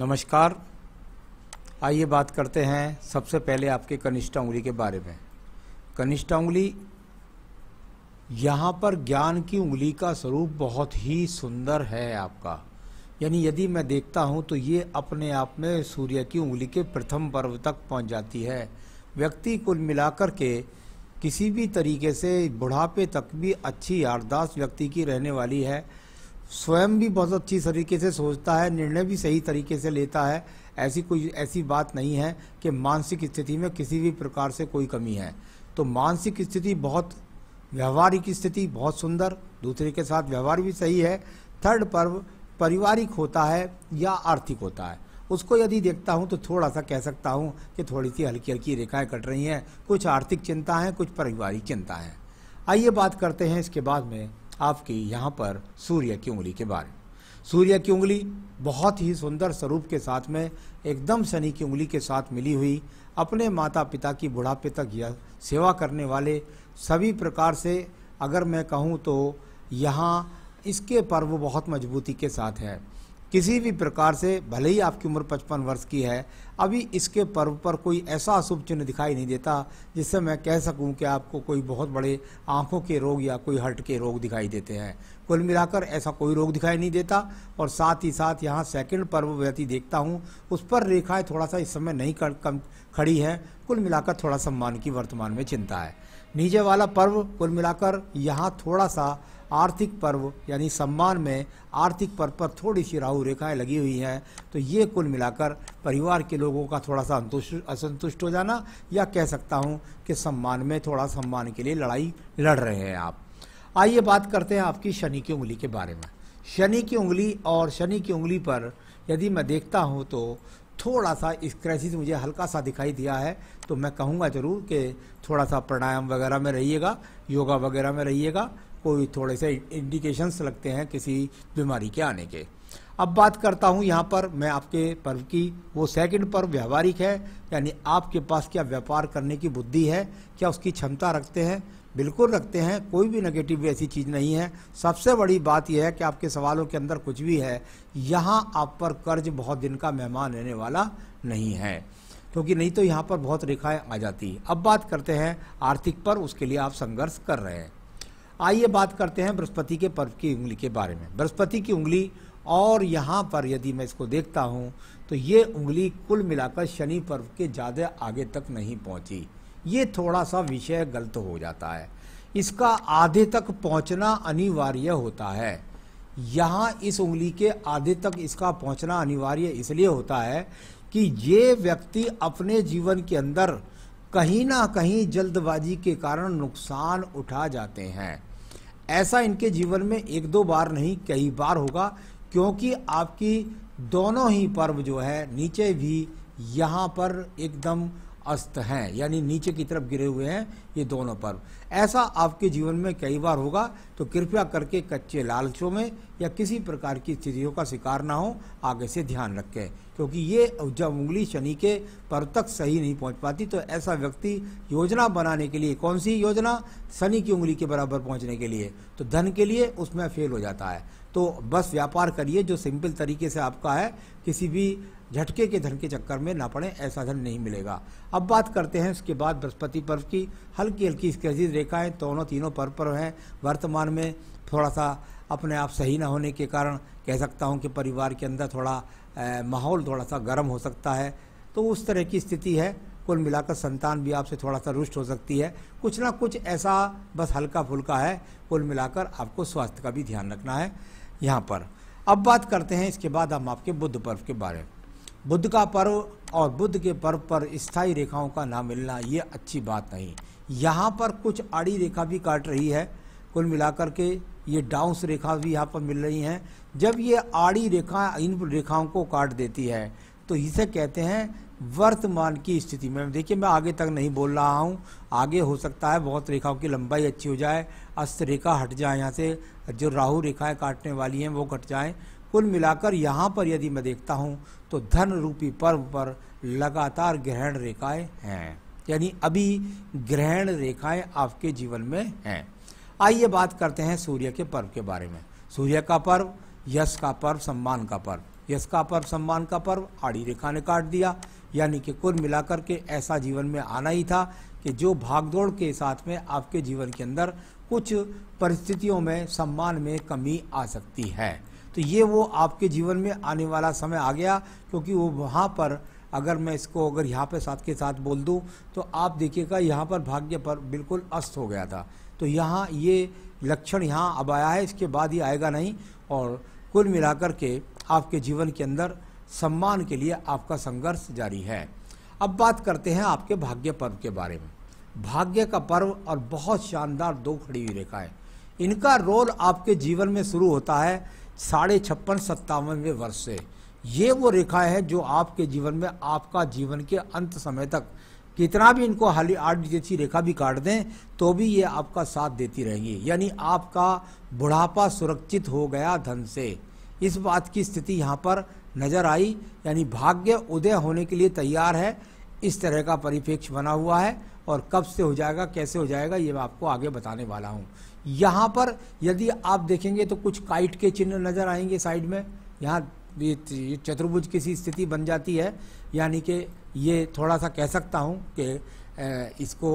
नमस्कार आइए बात करते हैं सबसे पहले आपके कनिष्ठ उंगली के बारे में कनिष्ठ उंगली यहाँ पर ज्ञान की उंगली का स्वरूप बहुत ही सुंदर है आपका यानी यदि मैं देखता हूँ तो ये अपने आप में सूर्य की उंगली के प्रथम पर्व तक पहुँच जाती है व्यक्ति कुल मिलाकर के किसी भी तरीके से बुढ़ापे तक भी अच्छी यादाश्त व्यक्ति की रहने वाली है स्वयं भी बहुत अच्छी तरीके से सोचता है निर्णय भी सही तरीके से लेता है ऐसी कोई ऐसी बात नहीं है कि मानसिक स्थिति में किसी भी प्रकार से कोई कमी है तो मानसिक स्थिति बहुत व्यवहारिक स्थिति बहुत सुंदर दूसरे के साथ व्यवहार भी सही है थर्ड पर्व पारिवारिक होता है या आर्थिक होता है उसको यदि देखता हूँ तो थोड़ा सा कह सकता हूँ कि थोड़ी सी हल्की हल्की रेखाएँ कट रही हैं कुछ आर्थिक चिंता हैं कुछ पारिवारिक चिंता हैं आइए बात करते हैं इसके बाद में आपकी यहाँ पर सूर्य की उंगली के बारे में सूर्य की उंगली बहुत ही सुंदर स्वरूप के साथ में एकदम शनि की उंगली के साथ मिली हुई अपने माता पिता की बुढ़ापे तक यह सेवा करने वाले सभी प्रकार से अगर मैं कहूँ तो यहाँ इसके पर्व बहुत मजबूती के साथ है किसी भी प्रकार से भले ही आपकी उम्र पचपन वर्ष की है अभी इसके पर्व पर कोई ऐसा अशुभ चिन्ह दिखाई नहीं देता जिससे मैं कह सकूं कि आपको कोई बहुत बड़े आंखों के रोग या कोई हर्ट के रोग दिखाई देते हैं कुल मिलाकर ऐसा कोई रोग दिखाई नहीं देता और साथ ही साथ यहाँ सेकंड पर्व व्यति देखता हूँ उस पर रेखाएँ थोड़ा सा इस समय नहीं कम खड़ी हैं कुल मिलाकर थोड़ा सम्मान की वर्तमान में चिंता है नीचे वाला पर्व कुल मिलाकर यहाँ थोड़ा सा आर्थिक पर्व यानी सम्मान में आर्थिक पर्व पर थोड़ी सी राहु रेखाएं लगी हुई हैं तो ये कुल मिलाकर परिवार के लोगों का थोड़ा सा असंतुष्ट हो जाना या कह सकता हूँ कि सम्मान में थोड़ा सम्मान के लिए लड़ाई लड़ रहे हैं आप आइए बात करते हैं आपकी शनि की उंगली के बारे में शनि की उंगली और शनि की उंगली पर यदि मैं देखता हूँ तो थोड़ा सा क्राइसिस मुझे हल्का सा दिखाई दिया है तो मैं कहूँगा जरूर कि थोड़ा सा प्राणायाम वगैरह में रहिएगा योगा वगैरह में रहिएगा कोई थोड़े से इंडिकेशंस लगते हैं किसी बीमारी के आने के अब बात करता हूँ यहाँ पर मैं आपके पर्व की वो सेकंड पर्व व्यावहारिक है यानी आपके पास क्या व्यापार करने की बुद्धि है क्या उसकी क्षमता रखते हैं बिल्कुल रखते हैं कोई भी नेगेटिव ऐसी चीज़ नहीं है सबसे बड़ी बात यह है कि आपके सवालों के अंदर कुछ भी है यहाँ आप पर कर्ज बहुत दिन का मेहमान रहने वाला नहीं है क्योंकि नहीं तो यहाँ पर बहुत रेखाएं आ जाती अब बात करते हैं आर्थिक पर उसके लिए आप संघर्ष कर रहे हैं आइए बात करते हैं बृहस्पति के पर्व की उंगली के बारे में बृहस्पति की उंगली और यहाँ पर यदि मैं इसको देखता हूँ तो ये उंगली कुल मिलाकर शनि पर्व के ज़्यादा आगे तक नहीं पहुँची ये थोड़ा सा विषय गलत हो जाता है इसका आधे तक पहुँचना अनिवार्य होता है यहाँ इस उंगली के आधे तक इसका पहुँचना अनिवार्य इसलिए होता है कि ये व्यक्ति अपने जीवन के अंदर कहीं ना कहीं जल्दबाजी के कारण नुकसान उठा जाते हैं ऐसा इनके जीवन में एक दो बार नहीं कई बार होगा क्योंकि आपकी दोनों ही पर्व जो है नीचे भी यहाँ पर एकदम अस्त हैं यानी नीचे की तरफ गिरे हुए हैं ये दोनों पर्व ऐसा आपके जीवन में कई बार होगा तो कृपया करके कच्चे लालचों में या किसी प्रकार की स्थितियों का शिकार ना हो आगे से ध्यान रखें क्योंकि ये जब उंगली शनि के पर तक सही नहीं पहुंच पाती तो ऐसा व्यक्ति योजना बनाने के लिए कौन सी योजना शनि की उंगली के बराबर पहुँचने के लिए तो धन के लिए उसमें फेल हो जाता है तो बस व्यापार करिए जो सिंपल तरीके से आपका है किसी भी झटके के धन के चक्कर में ना पड़े ऐसा धन नहीं मिलेगा अब बात करते हैं इसके बाद बृहस्पति पर्व की हल्की हल्की स्क्रजित रेखाएं दोनों तीनों पर्व पर हैं वर्तमान में थोड़ा सा अपने आप सही ना होने के कारण कह सकता हूँ कि परिवार के अंदर थोड़ा माहौल थोड़ा सा गर्म हो सकता है तो उस तरह की स्थिति है कुल मिलाकर संतान भी आपसे थोड़ा सा रुष्ट हो सकती है कुछ ना कुछ ऐसा बस हल्का फुल्का है कुल मिलाकर आपको स्वास्थ्य का भी ध्यान रखना है यहाँ पर अब बात करते हैं इसके बाद हम आपके बुद्ध पर्व के बारे में बुद्ध का पर्व और बुद्ध के पर्व पर स्थायी रेखाओं का ना मिलना ये अच्छी बात नहीं यहाँ पर कुछ आड़ी रेखा भी काट रही है कुल मिलाकर के ये डाउंस रेखा भी यहाँ पर मिल रही हैं जब ये आड़ी रेखा इन रेखाओं को काट देती है तो इसे कहते हैं वर्तमान की स्थिति में देखिए मैं आगे तक नहीं बोल रहा हूँ आगे हो सकता है बहुत रेखाओं की लंबाई अच्छी हो जाए अस्त रेखा हट जाए यहाँ से जो राहु रेखाएं काटने वाली हैं वो कट जाएँ कुल मिलाकर यहाँ पर यदि मैं देखता हूँ तो धन रूपी पर्व पर लगातार ग्रहण रेखाएं हैं यानी अभी ग्रहण रेखाएं आपके जीवन में हैं आइए बात करते हैं सूर्य के पर्व के बारे में सूर्य का पर्व यश का पर्व सम्मान का पर्व यश का पर्व सम्मान का पर्व आड़ी रेखा ने काट दिया यानी कि कुल मिलाकर के ऐसा जीवन में आना ही था कि जो भागदौड़ के साथ में आपके जीवन के अंदर कुछ परिस्थितियों में सम्मान में कमी आ सकती है तो ये वो आपके जीवन में आने वाला समय आ गया क्योंकि वो वहाँ पर अगर मैं इसको अगर यहाँ पे साथ के साथ बोल दूँ तो आप देखिएगा यहाँ पर भाग्य पर बिल्कुल अस्त हो गया था तो यहाँ ये लक्षण यहाँ अब आया है इसके बाद ही आएगा नहीं और कुल मिलाकर के आपके जीवन के अंदर सम्मान के लिए आपका संघर्ष जारी है अब बात करते हैं आपके भाग्य पर्व के बारे में भाग्य का पर्व और बहुत शानदार दो खड़ी हुई रेखाएँ इनका रोल आपके जीवन में शुरू होता है साढ़े छप्पन सत्तावनवे वर्ष से ये वो रेखा है जो आपके जीवन में आपका जीवन के अंत समय तक कितना भी इनको हाली आठ जैसी रेखा भी काट दें तो भी ये आपका साथ देती रहेंगी यानी आपका बुढ़ापा सुरक्षित हो गया धन से इस बात की स्थिति यहाँ पर नजर आई यानी भाग्य उदय होने के लिए तैयार है इस तरह का परिप्रेक्ष्य बना हुआ है और कब से हो जाएगा कैसे हो जाएगा ये मैं आपको आगे बताने वाला हूँ यहाँ पर यदि आप देखेंगे तो कुछ काइट के चिन्ह नजर आएंगे साइड में यहाँ ये चतुर्भुज किसी स्थिति बन जाती है यानी कि ये थोड़ा सा कह सकता हूँ कि इसको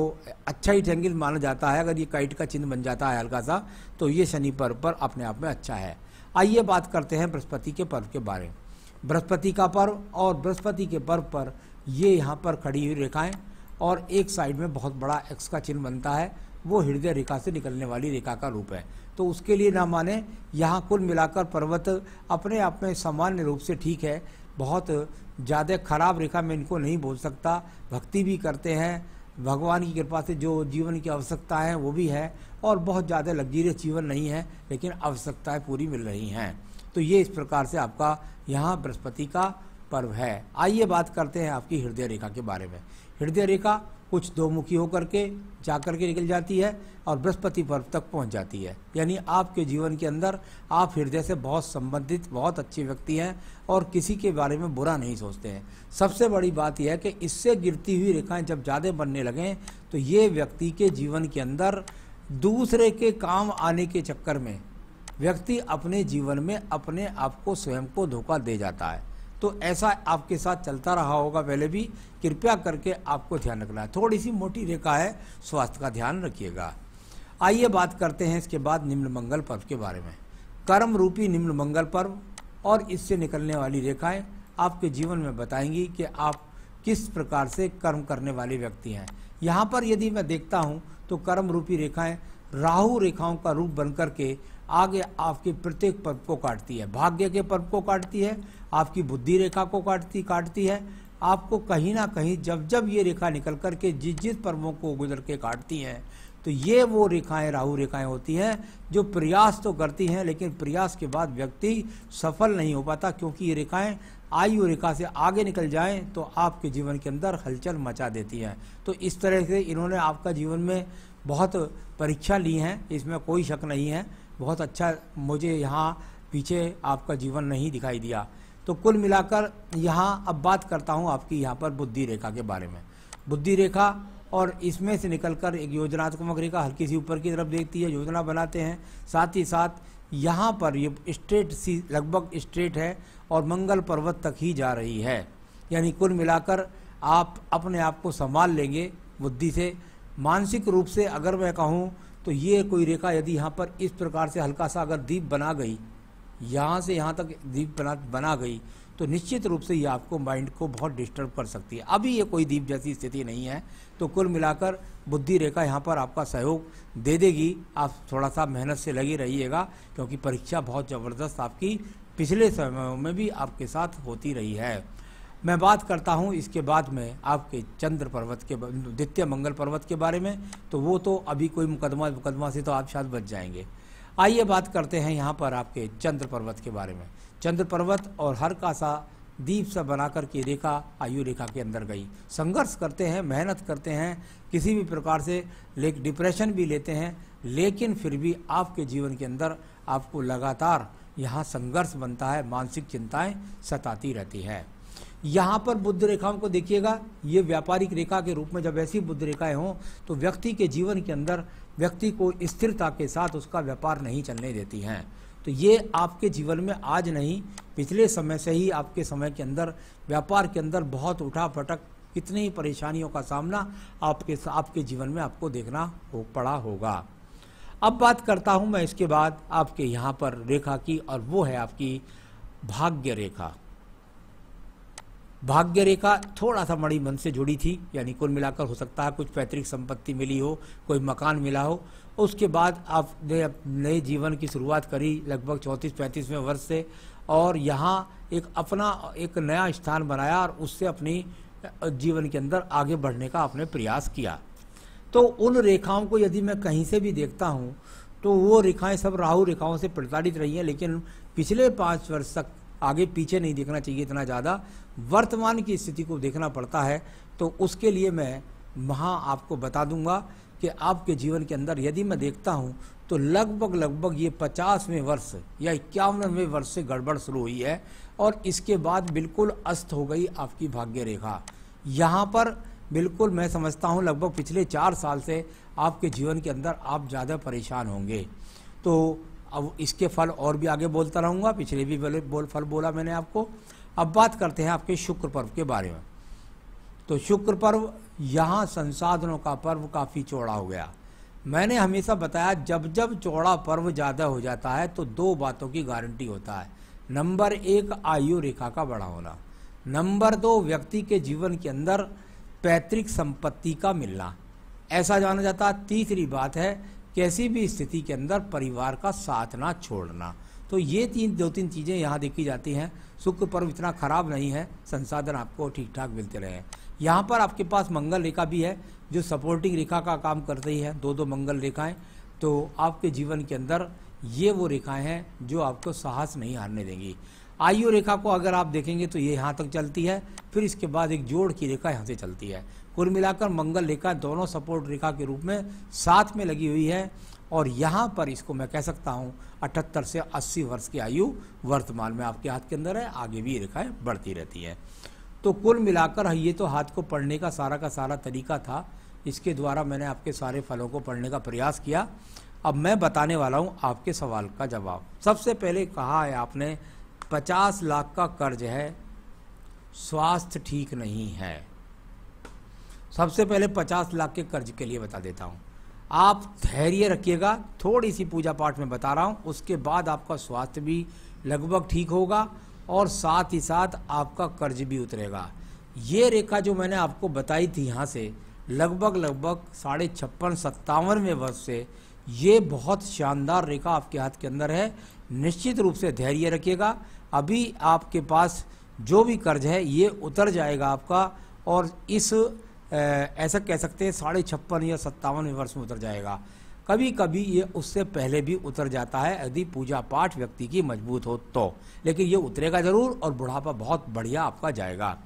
अच्छा ही ठेंगिल माना जाता है अगर ये काइट का चिन्ह बन जाता है हल्का सा तो ये शनि पर्व पर अपने आप में अच्छा है आइए बात करते हैं बृहस्पति के पर्व के बारे में बृहस्पति का पर्व और बृहस्पति के पर्व पर ये यहाँ पर खड़ी हुई रेखाएं और एक साइड में बहुत बड़ा एक्स का चिन्ह बनता है वो हृदय रेखा से निकलने वाली रेखा का रूप है तो उसके लिए ना माने यहाँ कुल मिलाकर पर्वत अपने आप में सामान्य रूप से ठीक है बहुत ज़्यादा खराब रेखा में इनको नहीं बोल सकता भक्ति भी करते हैं भगवान की कृपा से जो जीवन की आवश्यकताएँ हैं वो भी है और बहुत ज़्यादा लग्जीरियस जीवन नहीं है लेकिन आवश्यकताएँ पूरी मिल रही हैं तो ये इस प्रकार से आपका यहाँ बृहस्पति का पर्व है आइए बात करते हैं आपकी हृदय रेखा के बारे में हृदय रेखा कुछ दो मुखी होकर के जा कर के निकल जाती है और बृहस्पति पर्व तक पहुंच जाती है यानी आपके जीवन के अंदर आप हृदय से बहुत संबंधित बहुत अच्छे व्यक्ति हैं और किसी के बारे में बुरा नहीं सोचते हैं सबसे बड़ी बात यह है कि इससे गिरती हुई रेखाएं जब ज़्यादा बनने लगें तो ये व्यक्ति के जीवन के अंदर दूसरे के काम आने के चक्कर में व्यक्ति अपने जीवन में अपने आप को स्वयं को धोखा दे जाता है तो ऐसा आपके साथ चलता रहा होगा पहले भी कृपया करके आपको ध्यान रखना है थोड़ी सी मोटी रेखा है स्वास्थ्य का ध्यान रखिएगा आइए बात करते हैं इसके बाद निम्न मंगल पर्व के बारे में कर्म रूपी निम्न मंगल पर्व और इससे निकलने वाली रेखाएं आपके जीवन में बताएंगी कि आप किस प्रकार से कर्म करने वाले व्यक्ति हैं यहाँ पर यदि मैं देखता हूँ तो कर्म रूपी रेखाएं राहु रेखाओं का रूप बन करके आगे आपके प्रत्येक पर्व को काटती है भाग्य के पर्व को काटती है आपकी बुद्धि रेखा को काटती काटती है आपको कहीं ना कहीं जब जब ये रेखा निकल करके जिस जिस पर्वों को गुजर के काटती हैं तो ये वो रेखाएं राहु रेखाएं होती हैं जो प्रयास तो करती हैं लेकिन प्रयास के बाद व्यक्ति सफल नहीं हो पाता क्योंकि ये रेखाएं आयु रेखा से आगे निकल जाएं तो आपके जीवन के अंदर हलचल मचा देती है तो इस तरह से इन्होंने आपका जीवन में बहुत परीक्षा ली है इसमें कोई शक नहीं है बहुत अच्छा मुझे यहाँ पीछे आपका जीवन नहीं दिखाई दिया तो कुल मिलाकर यहाँ अब बात करता हूँ आपकी यहाँ पर बुद्धि रेखा के बारे में बुद्धि रेखा और इसमें से निकलकर एक योजनात्मक रेखा हल्की सी ऊपर की तरफ देखती है योजना बनाते हैं साथ ही साथ यहाँ पर ये स्ट्रेट सी लगभग स्ट्रेट है और मंगल पर्वत तक ही जा रही है यानी कुल मिलाकर आप अपने आप को संभाल लेंगे बुद्धि से मानसिक रूप से अगर मैं कहूँ तो ये कोई रेखा यदि यहाँ पर इस प्रकार से हल्का सा अगर दीप बना गई यहाँ से यहाँ तक दीप बना बना गई तो निश्चित रूप से ये आपको माइंड को बहुत डिस्टर्ब कर सकती है अभी ये कोई दीप जैसी स्थिति नहीं है तो कुल मिलाकर बुद्धि रेखा यहाँ पर आपका सहयोग दे देगी आप थोड़ा सा मेहनत से लगी रहिएगा क्योंकि परीक्षा बहुत ज़बरदस्त आपकी पिछले समयों में भी आपके साथ होती रही है मैं बात करता हूँ इसके बाद में आपके चंद्र पर्वत के द्वितीय मंगल पर्वत के बारे में तो वो तो अभी कोई मुकदमा मुकदमा से तो आप शायद बच जाएंगे आइए बात करते हैं यहाँ पर आपके चंद्र पर्वत के बारे में चंद्र पर्वत और हर का सा दीप सा बनाकर के रेखा आयु रेखा के अंदर गई संघर्ष करते हैं मेहनत करते हैं किसी भी प्रकार से लेक डिप्रेशन भी लेते हैं लेकिन फिर भी आपके जीवन के अंदर आपको लगातार यहाँ संघर्ष बनता है मानसिक चिंताएं सताती रहती हैं यहाँ पर बुद्ध रेखाओं को देखिएगा ये व्यापारिक रेखा के रूप में जब ऐसी बुद्ध रेखाएं हों तो व्यक्ति के जीवन के अंदर व्यक्ति को स्थिरता के साथ उसका व्यापार नहीं चलने देती हैं तो ये आपके जीवन में आज नहीं पिछले समय से ही आपके समय के अंदर व्यापार के अंदर बहुत उठा पटक कितनी परेशानियों का सामना आपके आपके जीवन में आपको देखना हो पड़ा होगा अब बात करता हूँ मैं इसके बाद आपके यहाँ पर रेखा की और वो है आपकी भाग्य रेखा भाग्य रेखा थोड़ा सा मणि मन से जुड़ी थी यानी कुल मिलाकर हो सकता है कुछ पैतृक संपत्ति मिली हो कोई मकान मिला हो उसके बाद आपने नए जीवन की शुरुआत करी लगभग चौंतीस पैंतीसवें वर्ष से और यहाँ एक अपना एक नया स्थान बनाया और उससे अपनी जीवन के अंदर आगे बढ़ने का आपने प्रयास किया तो उन रेखाओं को यदि मैं कहीं से भी देखता हूँ तो वो रेखाएं सब राहु रेखाओं से प्रताड़ित रही हैं लेकिन पिछले पाँच वर्ष तक आगे पीछे नहीं देखना चाहिए इतना ज़्यादा वर्तमान की स्थिति को देखना पड़ता है तो उसके लिए मैं वहाँ आपको बता दूंगा कि आपके जीवन के अंदर यदि मैं देखता हूँ तो लगभग लगभग ये पचासवें वर्ष या इक्यावनवें वर्ष से गड़बड़ शुरू हुई है और इसके बाद बिल्कुल अस्त हो गई आपकी भाग्य रेखा यहाँ पर बिल्कुल मैं समझता हूँ लगभग पिछले चार साल से आपके जीवन के अंदर आप ज़्यादा परेशान होंगे तो अब इसके फल और भी आगे बोलता रहूँगा पिछले भी बोले बोल फल बोला मैंने आपको अब बात करते हैं आपके शुक्र पर्व के बारे में तो शुक्र पर्व यहाँ संसाधनों का पर्व काफ़ी चौड़ा हो गया मैंने हमेशा बताया जब जब चौड़ा पर्व ज़्यादा हो जाता है तो दो बातों की गारंटी होता है नंबर एक आयु रेखा का बड़ा होना नंबर दो व्यक्ति के जीवन के अंदर पैतृक संपत्ति का मिलना ऐसा जाना जाता है तीसरी बात है कैसी भी स्थिति के अंदर परिवार का साथ ना छोड़ना तो ये तीन दो तीन चीज़ें यहाँ देखी जाती हैं शुक्र पर्व इतना खराब नहीं है संसाधन आपको ठीक ठाक मिलते रहे हैं यहाँ पर आपके पास मंगल रेखा भी है जो सपोर्टिंग रेखा का काम कर रही है दो दो मंगल रेखाएं तो आपके जीवन के अंदर ये वो रेखाएं हैं जो आपको साहस नहीं हारने देंगी आयु रेखा को अगर आप देखेंगे तो ये यहाँ तक चलती है फिर इसके बाद एक जोड़ की रेखा यहाँ से चलती है कुल मिलाकर मंगल रेखा दोनों सपोर्ट रेखा के रूप में साथ में लगी हुई है और यहाँ पर इसको मैं कह सकता हूँ अठहत्तर से अस्सी वर्ष की आयु वर्तमान में आपके हाथ के अंदर है आगे भी रेखाएँ बढ़ती रहती हैं तो कुल मिलाकर ये तो हाथ को पढ़ने का सारा का सारा तरीका था इसके द्वारा मैंने आपके सारे फलों को पढ़ने का प्रयास किया अब मैं बताने वाला हूँ आपके सवाल का जवाब सबसे पहले कहा है आपने पचास लाख का कर्ज है स्वास्थ्य ठीक नहीं है सबसे पहले पचास लाख के कर्ज के लिए बता देता हूँ आप धैर्य रखिएगा थोड़ी सी पूजा पाठ में बता रहा हूँ उसके बाद आपका स्वास्थ्य भी लगभग ठीक होगा और साथ ही साथ आपका कर्ज भी उतरेगा ये रेखा जो मैंने आपको बताई थी यहाँ से लगभग लगभग साढ़े छप्पन सत्तावनवें वर्ष से ये बहुत शानदार रेखा आपके हाथ के अंदर है निश्चित रूप से धैर्य रखिएगा अभी आपके पास जो भी कर्ज है ये उतर जाएगा आपका और इस ऐसा कह सकते हैं साढ़े छप्पन या सत्तावनवें वर्ष में उतर जाएगा कभी कभी ये उससे पहले भी उतर जाता है यदि पूजा पाठ व्यक्ति की मजबूत हो तो लेकिन ये उतरेगा जरूर और बुढ़ापा बहुत बढ़िया आपका जाएगा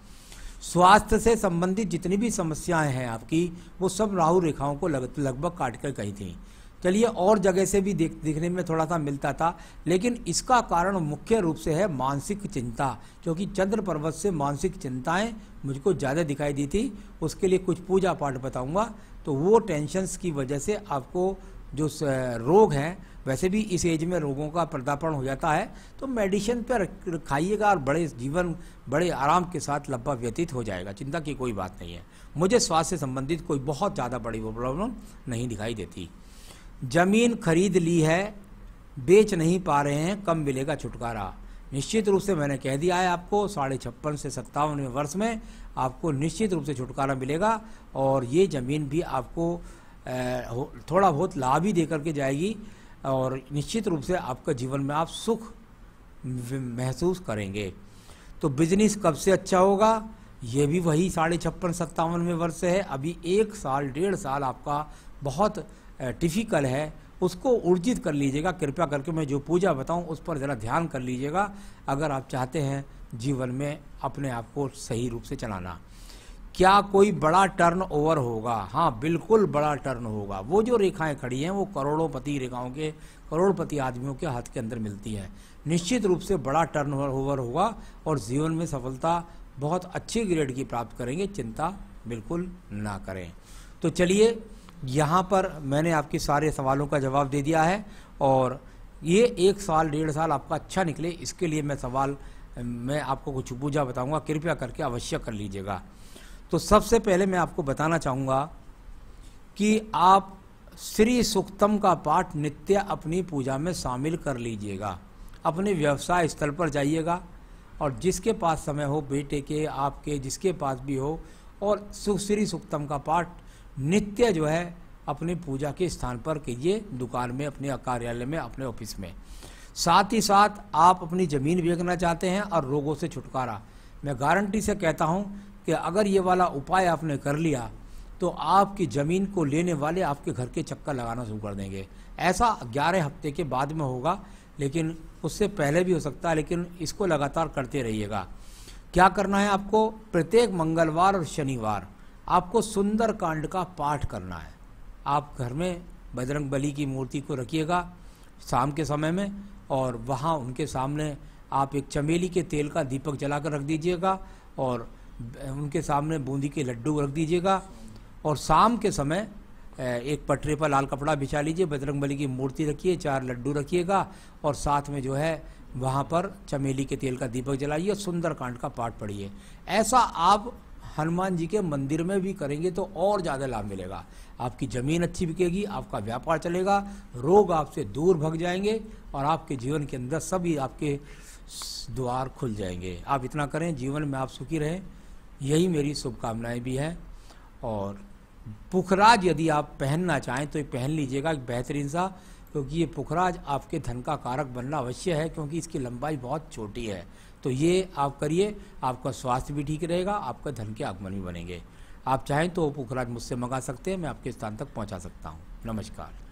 स्वास्थ्य से संबंधित जितनी भी समस्याएं हैं आपकी वो सब राहु रेखाओं को लगभग काट कर गई थी चलिए और जगह से भी देख देखने में थोड़ा सा मिलता था लेकिन इसका कारण मुख्य रूप से है मानसिक चिंता क्योंकि चंद्र पर्वत से मानसिक चिंताएं मुझको ज़्यादा दिखाई दी थी उसके लिए कुछ पूजा पाठ बताऊंगा तो वो टेंशंस की वजह से आपको जो रोग हैं वैसे भी इस एज में रोगों का पर्दापण हो जाता है तो मेडिसिन पर खाइएगा और बड़े जीवन बड़े आराम के साथ लंबा व्यतीत हो जाएगा चिंता की कोई बात नहीं है मुझे स्वास्थ्य से संबंधित कोई बहुत ज़्यादा बड़ी प्रॉब्लम नहीं दिखाई देती जमीन खरीद ली है बेच नहीं पा रहे हैं कम मिलेगा छुटकारा निश्चित रूप से मैंने कह दिया है आपको साढ़े छप्पन से सत्तावनवे वर्ष में आपको निश्चित रूप से छुटकारा मिलेगा और ये ज़मीन भी आपको थोड़ा बहुत लाभ ही दे करके जाएगी और निश्चित रूप से आपका जीवन में आप सुख महसूस करेंगे तो बिजनेस कब से अच्छा होगा ये भी वही साढ़े छप्पन सत्तावनवे वर्ष से है अभी एक साल डेढ़ साल आपका बहुत टिफिकल है उसको ऊर्जित कर लीजिएगा कृपया करके मैं जो पूजा बताऊं उस पर ज़रा ध्यान कर लीजिएगा अगर आप चाहते हैं जीवन में अपने आप को सही रूप से चलाना क्या कोई बड़ा टर्न ओवर होगा हाँ बिल्कुल बड़ा टर्न होगा वो जो रेखाएं खड़ी हैं वो करोड़ोंपति रेखाओं के करोड़पति आदमियों के हाथ के अंदर मिलती हैं निश्चित रूप से बड़ा टर्न ओवर होगा और जीवन में सफलता बहुत अच्छे ग्रेड की प्राप्त करेंगे चिंता बिल्कुल ना करें तो चलिए यहाँ पर मैंने आपके सारे सवालों का जवाब दे दिया है और ये एक साल डेढ़ साल आपका अच्छा निकले इसके लिए मैं सवाल मैं आपको कुछ पूजा बताऊंगा कृपया करके अवश्य कर लीजिएगा तो सबसे पहले मैं आपको बताना चाहूँगा कि आप श्री सुक्तम का पाठ नित्य अपनी पूजा में शामिल कर लीजिएगा अपने व्यवसाय स्थल पर जाइएगा और जिसके पास समय हो बेटे के आपके जिसके पास भी हो और श्री सुक्तम का पाठ नित्य जो है अपनी पूजा के स्थान पर कीजिए दुकान में अपने कार्यालय में अपने ऑफिस में साथ ही साथ आप अपनी ज़मीन बेचना चाहते हैं और रोगों से छुटकारा मैं गारंटी से कहता हूं कि अगर ये वाला उपाय आपने कर लिया तो आपकी ज़मीन को लेने वाले आपके घर के चक्कर लगाना शुरू कर देंगे ऐसा ग्यारह हफ्ते के बाद में होगा लेकिन उससे पहले भी हो सकता है लेकिन इसको लगातार करते रहिएगा क्या करना है आपको प्रत्येक मंगलवार और शनिवार आपको सुंदर कांड का पाठ करना है आप घर में बजरंग बली की मूर्ति को रखिएगा शाम के समय में और वहाँ उनके सामने आप एक चमेली के तेल का दीपक जला कर रख दीजिएगा और उनके सामने बूंदी के लड्डू रख दीजिएगा और शाम के समय एक पटरे पर लाल कपड़ा बिछा लीजिए बजरंग बली की मूर्ति रखिए चार लड्डू रखिएगा और साथ में जो है वहाँ पर चमेली के तेल का दीपक जलाइए सुंदर कांड का पाठ पढ़िए ऐसा आप हनुमान जी के मंदिर में भी करेंगे तो और ज़्यादा लाभ मिलेगा आपकी ज़मीन अच्छी बिकेगी आपका व्यापार चलेगा रोग आपसे दूर भग जाएंगे और आपके जीवन के अंदर सभी आपके द्वार खुल जाएंगे आप इतना करें जीवन में आप सुखी रहें यही मेरी शुभकामनाएँ भी हैं और पुखराज यदि आप पहनना चाहें तो पहन लीजिएगा एक बेहतरीन सा क्योंकि ये पुखराज आपके धन का कारक बनना अवश्य है क्योंकि इसकी लंबाई बहुत छोटी है तो ये आप करिए आपका स्वास्थ्य भी ठीक रहेगा आपका धन के आगमन भी बनेंगे आप चाहें तो पुखराज मुझसे मंगा सकते हैं मैं आपके स्थान तक पहुँचा सकता हूँ नमस्कार